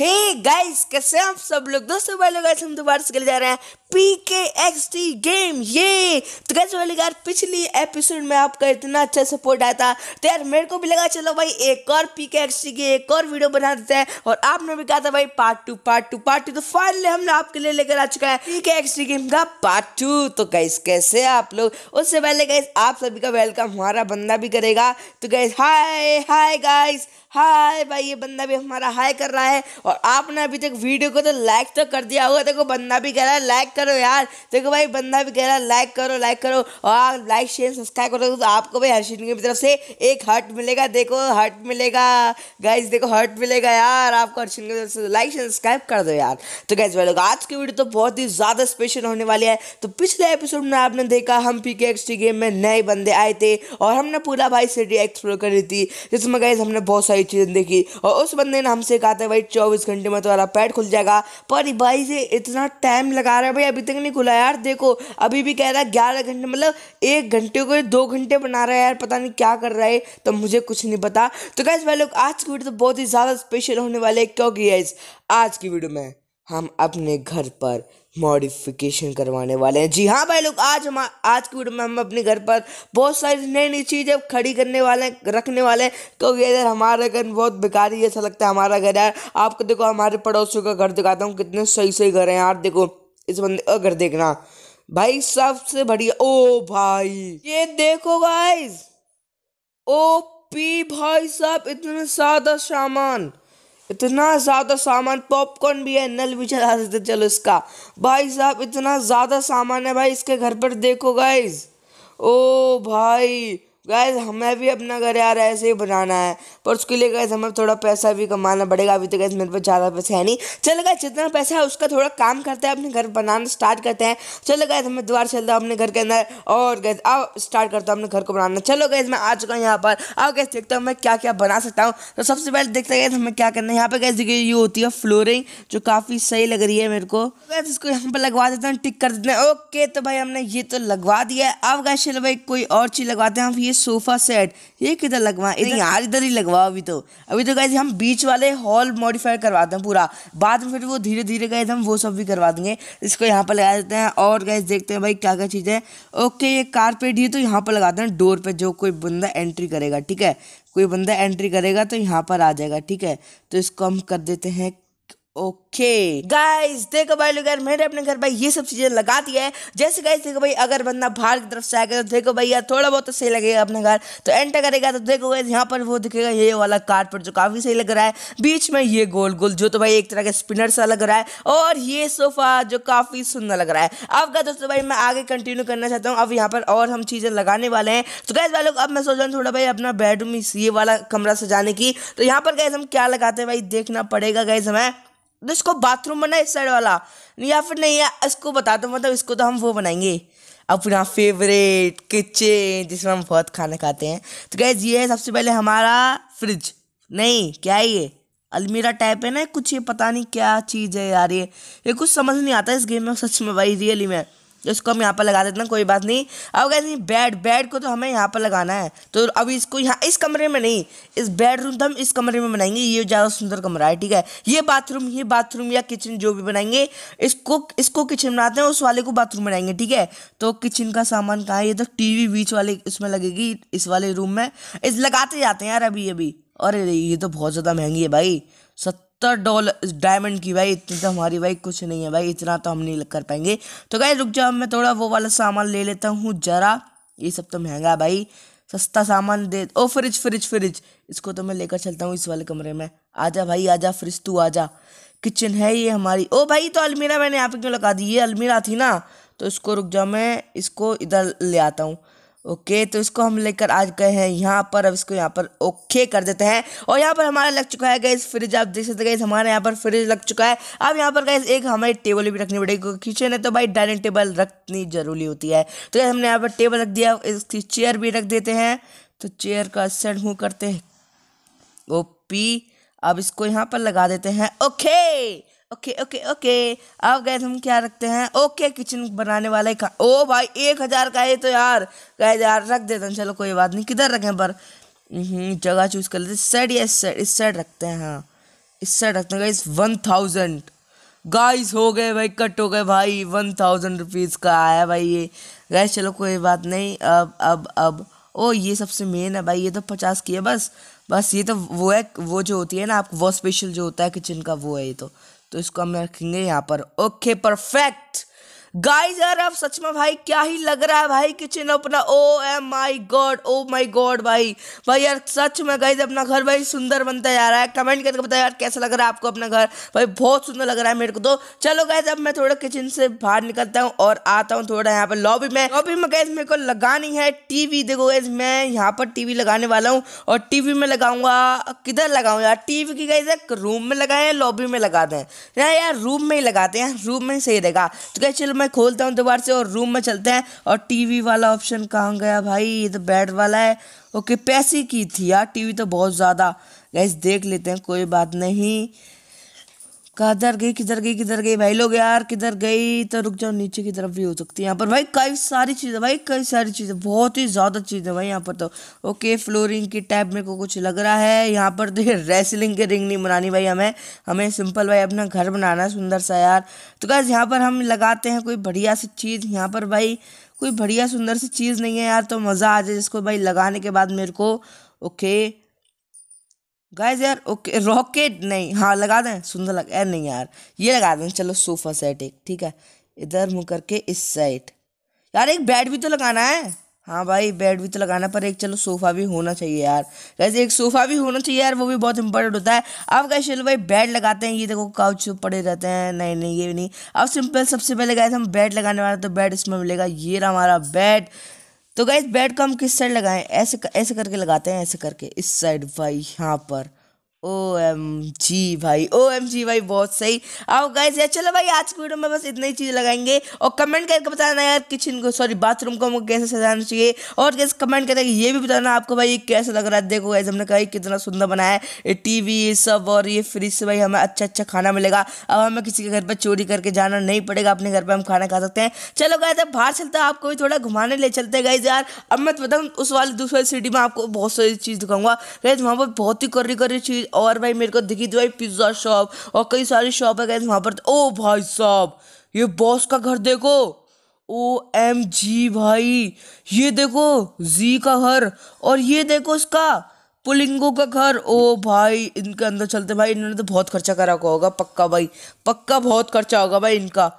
hey guys कैसे आप सब लोग दोस्तों वाले गाइस हम दोबारा से जा रहे हैं P K X T game ये तो कैसे वाले यार पिछली एपिसोड में आपका इतना अच्छा सपोर्ट आया था तो यार मेरे को भी लगा चलो भाई एक और पी के एक्स टी की एक और वीडियो बना देते हैं और आपने भी कहा था भाई part two part two part two तो फाइनली हमने आपके लिए लेकर आ चुका है P K X T game का पार्ट टू तो गाइस कैसे आप लोग उससे पहले गाइस आप सभी का वेलकम हमारा बंदा भी करेगा तो guys hi hi guys hi भाई ये बंदा भी हमारा हाय कर रहा है और आपने अभी तक वीडियो को तो लाइक तो कर दिया होगा देखो बंदा भी कह रहा है लाइक करो यार देखो भाई बंदा भी कह रहा है लाइक करो लाइक करो और लाइक शेयर सब्सक्राइब करो तो आपको भाई हर्षिन की तरफ से एक हर्ट मिलेगा देखो हर्ट मिलेगा गाइज देखो हर्ट मिलेगा यार आपको हर्षिन की तरफ से लाइक शेयर सब्सक्राइब कर दो यार तो गाइज भाई लोग आज की वीडियो तो बहुत ही ज़्यादा स्पेशल होने वाली है तो पिछले एपिसोड में आपने देखा हम पी गेम में नए बंदे आए थे और हमने पूरा भाई सिटी एक्सप्लोर करी थी जिसमें गाइज हमने बहुत सारी चीज़ें देखी और उस बंदे ने हमसे कहा था भाई चौबीस कुछ घंटे में तुम्हारा पैड खुल जाएगा पर भाई से इतना टाइम लगा रहा है भाई अभी तक नहीं खुला यार देखो अभी भी कह रहा है ग्यारह घंटे मतलब एक घंटे को दो घंटे बना रहा है यार पता नहीं क्या कर रहा है तो मुझे कुछ नहीं पता तो कैसे भाई लोग आज की वीडियो तो बहुत ही ज़्यादा स्पेशल होने वाले क्योंकि आज की वीडियो में हम अपने घर पर मॉडिफिकेशन करवाने वाले हैं जी हाँ भाई लोग आज हम आज की वीडियो में हम अपने घर पर बहुत सारी नई नई चीज़ें खड़ी करने वाले हैं रखने वाले हैं क्योंकि तो इधर हमारा घर बहुत बेकार ही ऐसा लगता है हमारा घर यार आपको देखो हमारे पड़ोसियों का घर दिखाता हूँ कितने सही सही घर हैं यार देखो इस बंदे का घर देखना भाई सबसे बढ़िया ओ भाई ये देखो भाई ओ पी भाई साहब इतने सादा सामान इतना ज़्यादा सामान पॉपकॉर्न भी है नल भी चला देते चलो इसका भाई साहब इतना ज़्यादा सामान है भाई इसके घर पर देखो गाइज ओ भाई गैस हमें भी अपना घर यार ऐसे ही बनाना है पर उसके लिए गैस हमें थोड़ा पैसा भी कमाना पड़ेगा अभी तो गैस मेरे पास ज़्यादा पैसे है नहीं चलो गए जितना पैसा है उसका थोड़ा काम करते हैं अपने घर बनाना स्टार्ट करते हैं चलो गए हमें दोबारा चलता हूँ अपने घर के अंदर और गैस अब स्टार्ट करता हूँ अपने घर को बनाना चलो गए मैं आ चुका हूँ यहाँ पर अब गैस देखता हूँ मैं क्या क्या बना सकता हूँ तो सबसे पहले देखते गए हमें क्या करना है यहाँ पर गैस देखिए ये होती है फ्लोरिंग जो काफ़ी सही लग रही है मेरे को गैस इसको यहाँ पर लगवा देते हैं टिक कर देते हैं ओके तो भाई हमने ये तो लगवा दिया है अब गैस चलो भाई कोई और चीज़ लगवाते हैं हम ये सोफा सेट ये किधर लगवा इधर यार इधर ही लगवाओ अभी तो अभी तो गए हम बीच वाले हॉल मॉडिफाई करवाते हैं पूरा बाद में फिर वो धीरे धीरे गए हम वो सब भी करवा देंगे इसको यहाँ पर लगा देते हैं और गए देखते हैं भाई क्या क्या चीज़ है ओके ये कारपेट ये तो यहाँ पर लगाते हैं डोर पर जो कोई बंदा एंट्री करेगा ठीक है कोई बंदा एंट्री करेगा तो यहाँ पर आ जाएगा ठीक है तो इसको हम कर देते हैं ओके गाइस देखो भाई लोग यार मैंने अपने घर भाई ये सब चीज़ें लगा दी है जैसे गाइस देखो भाई अगर बंदा बाहर की तरफ से आएगा तो देखो भाई यार थोड़ा बहुत तो सही लगेगा अपने घर तो एंटर करेगा तो देखो गाइस यहाँ पर वो दिखेगा ये वाला कारपेट जो काफ़ी सही लग रहा है बीच में ये गोल गोल जो तो भाई एक तरह का स्पिनर सा लग रहा है और ये सोफ़ा जो काफ़ी सुंदर लग रहा है अब का दोस्तों भाई मैं आगे कंटिन्यू करना चाहता हूँ अब यहाँ पर और हम चीज़ें लगाने वाले हैं तो गैस भाई लोग अब मैं सोच रहा हूँ थोड़ा भाई अपना बेडरूम ये वाला कमरा सजाने की तो यहाँ पर गैस हम क्या लगाते हैं भाई देखना पड़ेगा गैस हमें तो इसको बाथरूम बना इस साइड वाला या फिर नहीं यार इसको बता दो मतलब इसको तो हम वो बनाएंगे अपना फेवरेट किचन जिसमें हम बहुत खाना खाते हैं तो गैस ये है सबसे पहले हमारा फ्रिज नहीं क्या है ये अलमीरा टाइप है ना कुछ ये पता नहीं क्या चीज़ है यार ये ये कुछ समझ नहीं आता इस गेम में सच में भाई रियली में इसको हम यहाँ पर लगा देते हैं कोई बात नहीं अब कहते हैं बेड बेड को तो हमें यहाँ पर लगाना है तो अब इसको यहाँ इस कमरे में नहीं इस बेडरूम तो हम इस कमरे में बनाएंगे ये ज़्यादा सुंदर कमरा है ठीक है ये बाथरूम ये बाथरूम या किचन जो भी बनाएंगे इसको इसको किचन बनाते हैं उस वाले को बाथरूम बनाएंगे ठीक है तो किचन का सामान कहाँ है ये तो टी वी बीच वाले इसमें लगेगी इस वाले रूम में इस लगाते जाते हैं यार अभी अभी अरे ये तो बहुत ज़्यादा महंगी है भाई सत सत्तर डॉलर डायमंड की भाई इतनी तो हमारी भाई कुछ नहीं है भाई इतना तो हम नहीं कर पाएंगे तो भाई रुक जाओ मैं थोड़ा वो वाला सामान ले लेता हूँ जरा ये सब तो महंगा है भाई सस्ता सामान दे ओ फ्रिज फ्रिज फ्रिज इसको तो मैं लेकर चलता हूँ इस वाले कमरे में आजा भाई आजा फ्रिज तू आजा किचन है ये हमारी ओ भाई तो अलमीरा मैंने यहाँ पे क्यों लगा दी ये अलमीरा थी ना तो इसको रुक जाओ मैं इसको इधर ले आता हूँ ओके तो इसको हम लेकर आज गए हैं यहाँ पर अब इसको यहाँ पर ओके कर देते हैं और यहाँ पर हमारा लग चुका है गैस फ्रिज आप देख सकते गैस हमारे यहाँ पर फ्रिज लग चुका है अब यहाँ पर गैस एक हमारी टेबल भी रखनी पड़ेगी क्योंकि किचन है तो भाई डाइनिंग टेबल रखनी जरूरी होती है तो हमने यहाँ पर टेबल रख दिया इसकी चेयर भी रख देते हैं तो चेयर का सेट हूँ करते हैं ओ पी अब इसको यहाँ पर लगा देते हैं ओके ओके ओके ओके अब गए हम क्या रखते हैं ओके किचन बनाने वाले का ओ भाई एक हज़ार का है तो यार गए यार रख देते हैं चलो कोई बात नहीं किधर रखें पर हम्म, जगह चूज़ कर लेते साइड या इस साइड इस साइड रखते हैं हाँ इस साइड रखते हैं गाइस वन थाउजेंड गाइस हो गए भाई कट हो गए भाई वन थाउजेंड रुपीज़ का आया भाई ये गैस चलो कोई बात नहीं अब अब अब ओ ये सबसे मेन है भाई ये तो पचास की है बस बस ये तो वो है वो जो होती है ना आप वो स्पेशल जो होता है किचन का वो है ये तो तो इसको हम रखेंगे यहाँ पर ओके परफेक्ट गाइस यार अब सच में भाई क्या ही लग रहा है भाई किचन अपना oh M my god oh my god भाई भाई यार सच में गाइस अपना घर भाई सुंदर बनता जा रहा है कमेंट करके बताया यार कैसा लग रहा है आपको अपना घर भाई बहुत सुंदर लग रहा है मेरे को तो चलो गाइस अब मैं थोड़ा किचन से बाहर निकलता हूँ और आता हूँ थोड़ा यहाँ पर लॉबी में लॉबी में गाइस मेरे को लगानी है टीवी देखो गाइस मैं यहाँ पर टीवी लगाने वाला हूँ और टीवी में लगाऊंगा किधर लगाऊँ यार टीवी की गाइस रूम में लगाए लॉबी में लगा दें यार रूम में ही लगाते हैं रूम में ही सही रहेगा तो क्या चलो मैं खोलता हूँ दोबारा से और रूम में चलते हैं और टीवी वाला ऑप्शन कहाँ गया भाई ये तो बेड वाला है ओके पैसे की थी यार टीवी तो बहुत ज़्यादा गैस देख लेते हैं कोई बात नहीं किधर गई किधर गई किधर गई भाई लोग यार किधर गई तो रुक जाओ नीचे की तरफ भी हो सकती है यहाँ पर भाई कई सारी चीज़ें भाई कई सारी चीज़ें बहुत ही ज़्यादा चीज़ें भाई यहाँ पर तो ओके फ्लोरिंग की टाइप मेरे को कुछ लग रहा है यहाँ पर तो रेसलिंग के रिंग नहीं बनानी भाई हमें हमें सिंपल भाई अपना घर बनाना है सुंदर सा यार तो क्या यहाँ पर हम लगाते हैं कोई बढ़िया सी चीज़ यहाँ पर भाई कोई बढ़िया सुंदर सी चीज़ नहीं है यार तो मज़ा आ जाए जिसको भाई लगाने के बाद मेरे को ओके गाइज यार ओके रॉकेट नहीं हाँ लगा दें सुंदर लग यार नहीं यार ये लगा दें चलो सोफा सेट एक ठीक है इधर मुँह करके इस साइड यार एक बेड भी तो लगाना है हाँ भाई बेड भी तो लगाना पर एक चलो सोफ़ा भी होना चाहिए यार वैसे एक सोफ़ा भी होना चाहिए यार वो भी बहुत इंपॉर्टेंट होता है अब गए चलो भाई बेड लगाते हैं ये देखो काउच पड़े रहते हैं नहीं नहीं ये भी नहीं अब सिंपल सबसे पहले गए थे हम बेड लगाने वाले तो बेड इसमें मिलेगा ये रहा हमारा बेड तो गाइज बेड को हम किस साइड लगाएं ऐसे ऐसे करके लगाते हैं ऐसे करके इस साइड भाई यहाँ पर ओ एम जी भाई ओ एम जी भाई बहुत सही आओ गए यार चलो भाई आज की वीडियो में बस इतना ही चीज़ लगाएंगे और कमेंट करके बताना यार किचन को सॉरी बाथरूम को हमको कैसे सजाना चाहिए और कैसे कमेंट करके ये भी बताना आपको भाई ये कैसा लग रहा है देखो गाइस हमने कहा कितना सुंदर बनाया है ये टी वी ये सब और ये फ्रिज से भाई हमें अच्छा अच्छा खाना मिलेगा अब हमें किसी के घर पर चोरी करके जाना नहीं पड़ेगा अपने घर पर हम खाना खा सकते हैं चलो गए अब बाहर चलते आपको भी थोड़ा घुमाने ले चलते गए यार अब मैं तो बताऊँ उस वाली दूसरी सिटी में आपको बहुत सारी चीज़ दिखाऊंगा गैस वहाँ पर बहुत ही कर्री कर्री चीज़ और भाई मेरे को दिखी थी भाई पिज्ज़ा शॉप और कई सारी शॉप है गए वहाँ पर ओ भाई साहब ये बॉस का घर देखो ओ एम जी भाई ये देखो जी का घर और ये देखो उसका पुलिंगो का घर ओ भाई इनके अंदर चलते भाई इन्होंने तो बहुत खर्चा करा को होगा पक्का भाई पक्का बहुत खर्चा होगा भाई इनका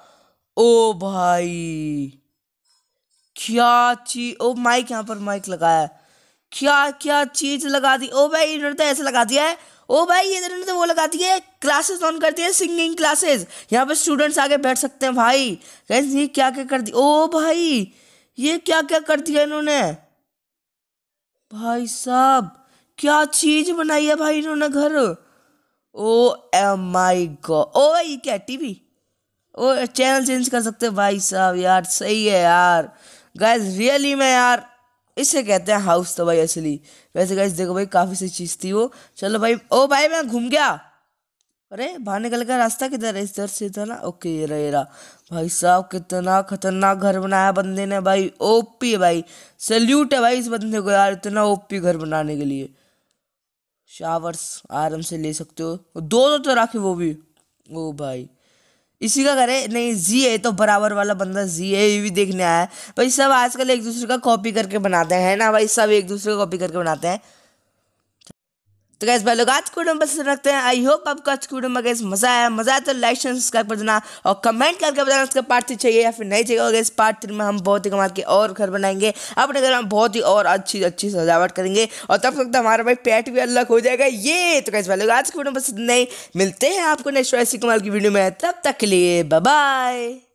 ओ भाई क्या चीज ओ माइक यहाँ पर माइक लगाया क्या क्या चीज लगा दी ओ भाई इन्होंने तो ऐसे लगा दिया है ओ भाई इधर ने तो वो लगा दिए क्लासेस ऑन करती है सिंगिंग क्लासेस यहाँ पे स्टूडेंट्स आगे बैठ सकते हैं भाई गैस ये क्या क्या कर दिया ओ भाई ये क्या क्या कर दिया इन्होंने भाई साहब क्या चीज बनाई है भाई इन्होंने घर ओ एम माई गो ओ भाई क्या टीवी ओ चैनल चेंज कर सकते भाई साहब यार सही है यार गैस रियली में यार इसे कहते हैं हाउस तो भाई असली वैसे गाइस देखो भाई काफ़ी सी चीज़ थी वो चलो भाई ओ भाई मैं घूम गया अरे बाहर निकल का रास्ता किधर है इधर से इधर ना ओके ये रहा ये रहा भाई साहब कितना खतरनाक घर बनाया बंदे ने भाई ओपी है भाई सल्यूट है भाई इस बंदे को यार इतना ओपी घर बनाने के लिए शावर्स आराम से ले सकते हो दो दो तो राखी वो भी ओ भाई इसी का करे नहीं जी है तो बराबर वाला बंदा जी है ये भी देखने आया है भाई सब आजकल एक दूसरे का कॉपी करके बनाते हैं ना भाई सब एक दूसरे का कॉपी करके बनाते हैं तो गैस भाई लोग आज वीडियो में बस रखते हैं आई होप आपको आज वीडियो में गैस मजा आया मजा आया तो लाइक शेयर सब्सक्राइब कर देना और कमेंट करके बताना उसका पार्ट थ्री चाहिए या फिर नहीं चाहिए और गैस पार्ट थ्री में हम बहुत ही कमाल के और घर बनाएंगे अपने घर में बहुत ही और अच्छी अच्छी सजावट करेंगे और तब तक तो हमारा भाई पेट भी अलग हो जाएगा ये तो गैस भाई लोग आज की वीडियो में पसंद नहीं मिलते हैं आपको नेक्स्ट वैसी कमाल की वीडियो में तब तक के लिए बाय